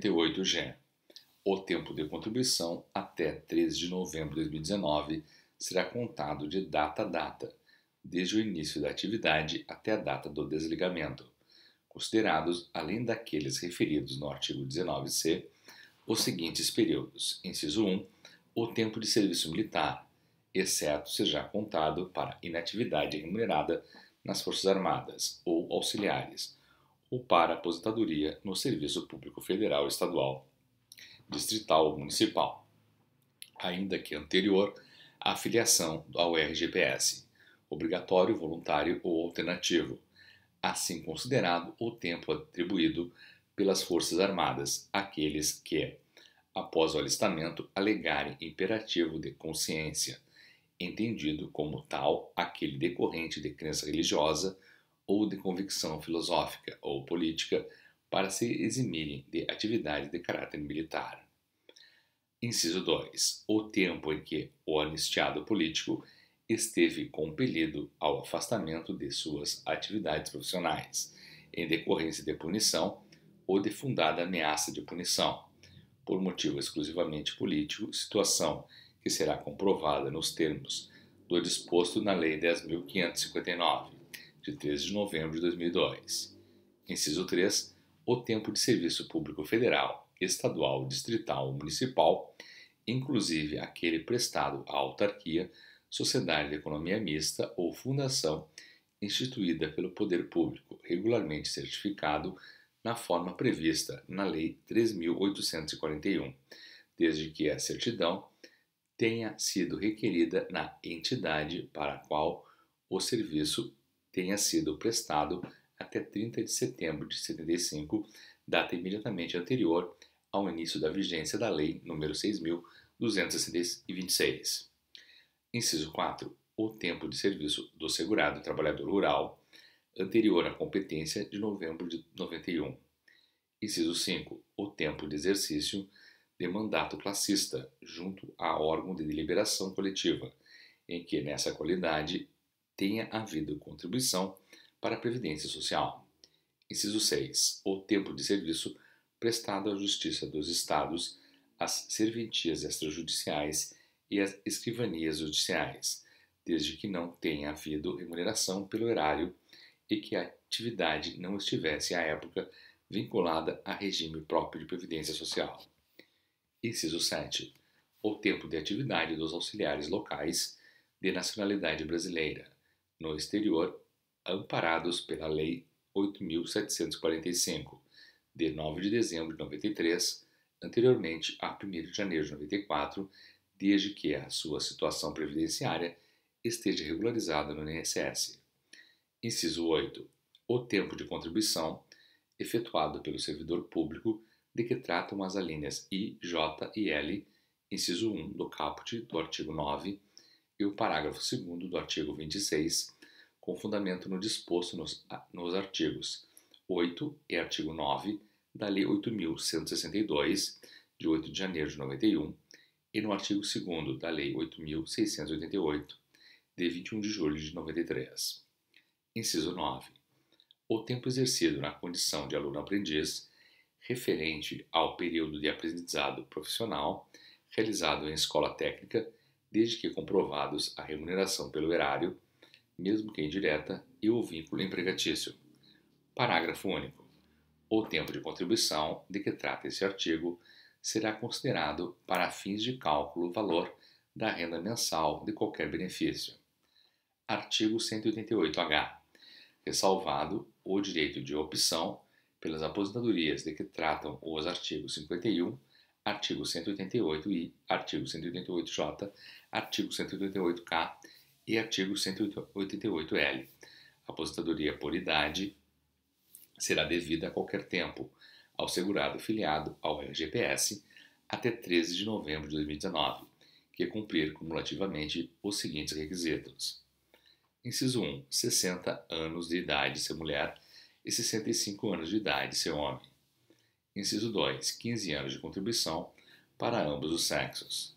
78G. O tempo de contribuição até 3 de novembro de 2019 será contado de data a data, desde o início da atividade até a data do desligamento, considerados, além daqueles referidos no artigo 19c, os seguintes períodos: inciso 1, o tempo de serviço militar, exceto se já contado para inatividade remunerada nas Forças Armadas ou auxiliares, ou para aposentadoria no Serviço Público Federal, Estadual, Distrital ou Municipal, ainda que anterior à filiação ao RGPS, obrigatório, voluntário ou alternativo, assim considerado o tempo atribuído pelas Forças Armadas àqueles que, após o alistamento, alegarem imperativo de consciência, entendido como tal aquele decorrente de crença religiosa ou de convicção filosófica ou política para se eximirem de atividade de caráter militar. Inciso 2. O tempo em que o anistiado político esteve compelido ao afastamento de suas atividades profissionais, em decorrência de punição ou de fundada ameaça de punição, por motivo exclusivamente político, situação que será comprovada nos termos do disposto na Lei 10.559, de 13 de novembro de 2002. Inciso 3. O tempo de serviço público federal, estadual, distrital ou municipal, inclusive aquele prestado à autarquia, sociedade de economia mista ou fundação instituída pelo poder público, regularmente certificado na forma prevista na Lei 3.841, desde que a certidão tenha sido requerida na entidade para a qual o serviço tenha sido prestado até 30 de setembro de 75, data imediatamente anterior ao início da vigência da Lei nº 6.226. Inciso 4. O tempo de serviço do segurado trabalhador rural anterior à competência de novembro de 91. Inciso 5. O tempo de exercício de mandato classista junto a órgão de deliberação coletiva, em que, nessa qualidade, tenha havido contribuição para a Previdência Social. Inciso 6. O tempo de serviço prestado à Justiça dos Estados, às serventias extrajudiciais e às escrivanias judiciais, desde que não tenha havido remuneração pelo erário e que a atividade não estivesse à época vinculada a regime próprio de previdência social. Inciso 7. O tempo de atividade dos auxiliares locais de nacionalidade brasileira, no exterior, amparados pela Lei 8.745, de 9 de dezembro de 93, anteriormente a 1 de janeiro de 94, desde que a sua situação previdenciária esteja regularizada no INSS. Inciso 8. O tempo de contribuição efetuado pelo servidor público de que tratam as alíneas I, J e L, inciso 1 do caput do artigo 9 e o parágrafo 2 do artigo 26, com fundamento no disposto nos, nos artigos 8 e artigo 9 da Lei 8.162, de 8 de janeiro de 91, e no artigo 2 da Lei 8.688, de 21 de julho de 93. Inciso 9. O tempo exercido na condição de aluno-aprendiz, referente ao período de aprendizado profissional realizado em escola técnica desde que comprovados a remuneração pelo erário, mesmo que indireta, e o vínculo empregatício. Parágrafo único. O tempo de contribuição de que trata esse artigo será considerado para fins de cálculo o valor da renda mensal de qualquer benefício. Artigo 188-H. Ressalvado o direito de opção pelas aposentadorias de que tratam os artigos 51 artigo 188 I, artigo 188 J, artigo 188 K e artigo 188 L. A aposentadoria por idade será devida a qualquer tempo ao segurado filiado ao RGPS até 13 de novembro de 2019, que é cumprir cumulativamente os seguintes requisitos. Inciso 1. 60 anos de idade ser mulher e 65 anos de idade ser homem. Inciso 2. 15 anos de contribuição para ambos os sexos.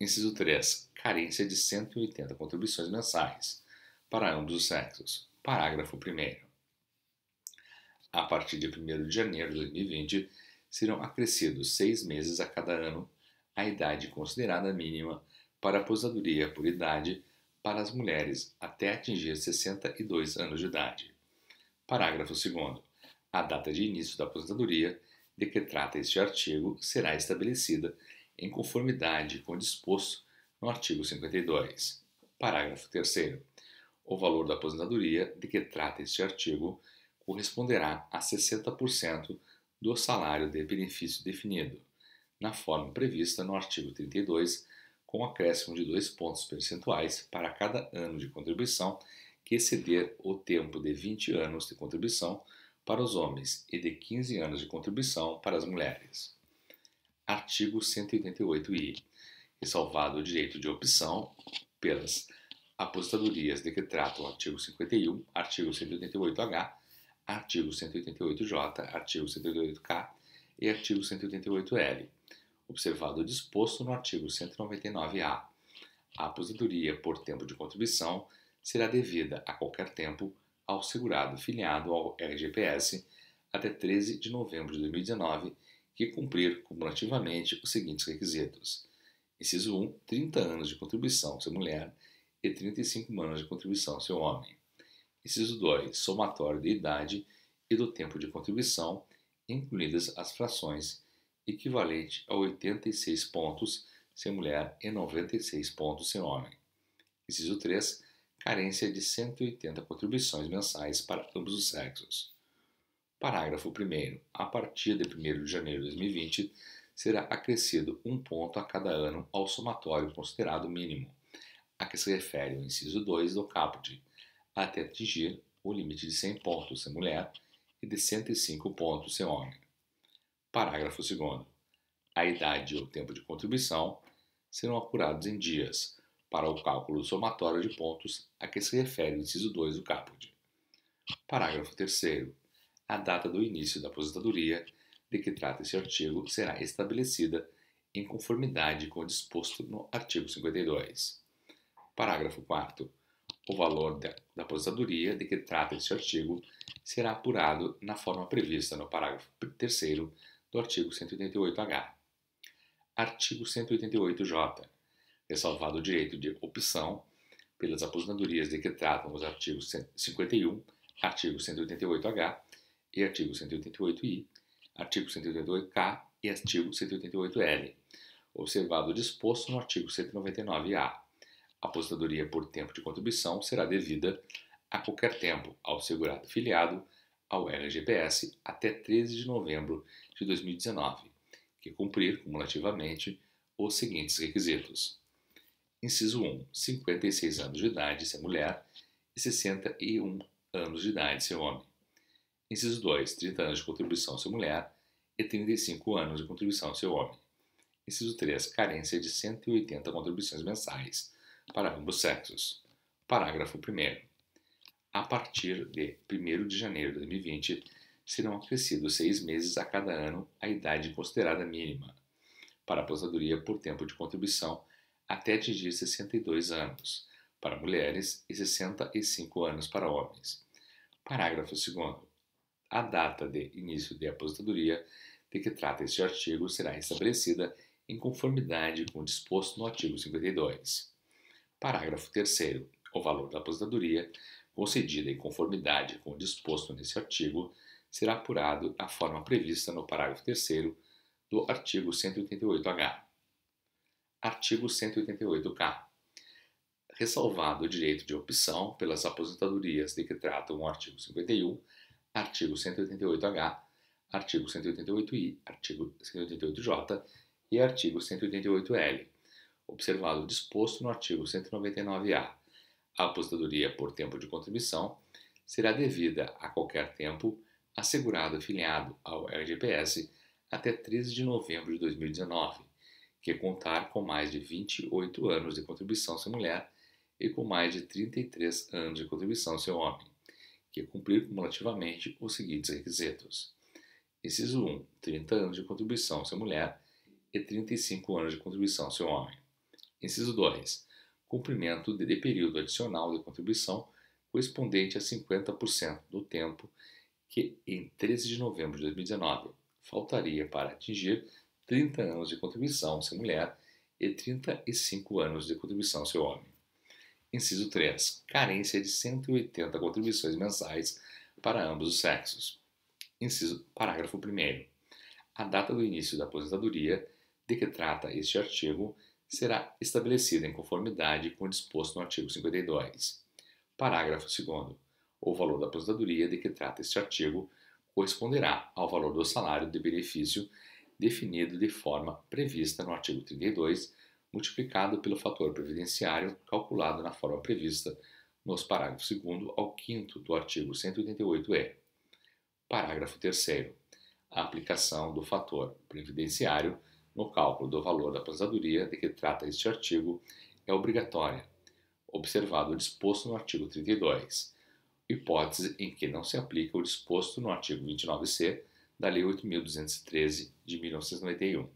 Inciso 3. Carência de 180 contribuições mensais para ambos os sexos. Parágrafo 1. A partir de 1 de janeiro de 2020, serão acrescidos seis meses a cada ano a idade considerada mínima para aposentadoria por idade para as mulheres até atingir 62 anos de idade. Parágrafo 2. A data de início da aposentadoria de que trata este artigo será estabelecida em conformidade com o disposto no artigo 52. Parágrafo 3. O valor da aposentadoria de que trata este artigo corresponderá a 60% do salário de benefício definido, na forma prevista no artigo 32, com acréscimo de 2 pontos percentuais para cada ano de contribuição que exceder o tempo de 20 anos de contribuição para os homens e de 15 anos de contribuição para as mulheres. Artigo 188-I. Ressalvado o direito de opção pelas aposentadorias de que trata o artigo 51, artigo 188-H, artigo 188-J, artigo 188-K e artigo 188-L, observado o disposto no artigo 199-A. A aposentadoria por tempo de contribuição será devida a qualquer tempo ao segurado filiado ao RGPS até 13 de novembro de 2019 que cumprir cumulativamente os seguintes requisitos. Inciso 1, 30 anos de contribuição se mulher e 35 anos de contribuição se homem. Inciso 2, somatório de idade e do tempo de contribuição, incluídas as frações equivalente a 86 pontos se mulher e 96 pontos se homem. Inciso 3, carência de 180 contribuições mensais para ambos os sexos. Parágrafo 1. A partir de 1 de janeiro de 2020, será acrescido um ponto a cada ano ao somatório considerado mínimo, a que se refere o inciso 2 do caput, até atingir o limite de 100 pontos se mulher e de 105 pontos se homem. Parágrafo 2. A idade ou tempo de contribuição serão apurados em dias, para o cálculo somatório de pontos a que se refere o inciso 2 do caput. Parágrafo 3 A data do início da aposentadoria de que trata este artigo será estabelecida em conformidade com o disposto no artigo 52. Parágrafo 4 O valor da, aposentadoria de que trata este artigo será apurado na forma prevista no parágrafo 3 do artigo 188-H. Artigo 188-J ressalvado o direito de opção pelas aposentadorias de que tratam os artigos 51, artigo 188H e artigo 188I, artigo 188K e artigo 188L, observado o disposto no artigo 199A. A aposentadoria por tempo de contribuição será devida a qualquer tempo ao segurado filiado ao LGPS até 13 de novembro de 2019, que cumprir cumulativamente os seguintes requisitos. Inciso 1. 56 anos de idade se é mulher e 61 anos de idade se é homem. Inciso 2. 30 anos de contribuição se é mulher e 35 anos de contribuição se é homem. Inciso 3. Carência de 180 contribuições mensais para ambos sexos. Parágrafo 1. A partir de 1 de janeiro de 2020, serão acrescidos seis meses a cada ano a idade considerada mínima para a aposentadoria por tempo de contribuição até atingir 62 anos para mulheres e 65 anos para homens. Parágrafo 2. A data de início de aposentadoria de que trata este artigo será estabelecida em conformidade com o disposto no artigo 52. Parágrafo 3. O valor da aposentadoria, concedida em conformidade com o disposto nesse artigo, será apurado da forma prevista no parágrafo 3 do artigo 188-H. Artigo 188-K. Ressalvado o direito de opção pelas aposentadorias de que tratam o artigo 51, artigo 188-H, artigo 188-I, artigo 188-J e artigo 188-L, observado o disposto no artigo 199-A. A aposentadoria por tempo de contribuição será devida a qualquer tempo assegurado afiliado ao RGPS até 13 de novembro de 2019 que contar com mais de 28 anos de contribuição se mulher e com mais de 33 anos de contribuição se homem, que cumprir cumulativamente os seguintes requisitos. Inciso 1, 30 anos de contribuição se mulher e 35 anos de contribuição se homem. Inciso 2, cumprimento de período adicional de contribuição correspondente a 50% do tempo que, em 13 de novembro de 2019, faltaria para atingir 30 anos de contribuição se mulher e 35 anos de contribuição se homem. Inciso 3. Carência de 180 contribuições mensais para ambos os sexos. Inciso, parágrafo 1. A data do início da aposentadoria de que trata este artigo será estabelecida em conformidade com o disposto no artigo 52. Parágrafo 2. O valor da aposentadoria de que trata este artigo corresponderá ao valor do salário de benefício definido de forma prevista no artigo 32, multiplicado pelo fator previdenciário calculado na forma prevista nos parágrafos 2 ao 5 do artigo 188-E. Parágrafo 3. A aplicação do fator previdenciário no cálculo do valor da aposentadoria de que trata este artigo é obrigatória, observado o disposto no artigo 32, hipótese em que não se aplica o disposto no artigo 29C da Lei 8.213 de 1991.